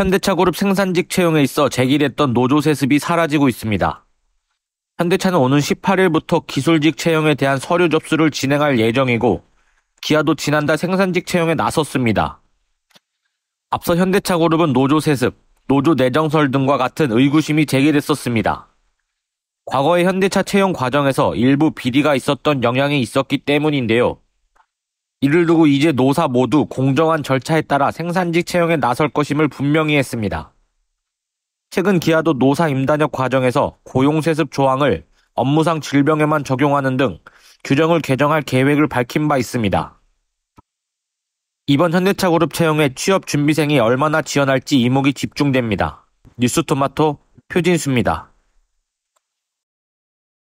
현대차그룹 생산직 채용에 있어 제기됐던 노조 세습이 사라지고 있습니다. 현대차는 오는 18일부터 기술직 채용에 대한 서류 접수를 진행할 예정이고 기아도 지난달 생산직 채용에 나섰습니다. 앞서 현대차그룹은 노조 세습, 노조 내정설 등과 같은 의구심이 제기됐었습니다. 과거의 현대차 채용 과정에서 일부 비리가 있었던 영향이 있었기 때문인데요. 이를 두고 이제 노사 모두 공정한 절차에 따라 생산직 채용에 나설 것임을 분명히 했습니다. 최근 기아도 노사 임단협 과정에서 고용세습 조항을 업무상 질병에만 적용하는 등 규정을 개정할 계획을 밝힌 바 있습니다. 이번 현대차그룹 채용에 취업 준비생이 얼마나 지원할지 이목이 집중됩니다. 뉴스토마토 표진수입니다.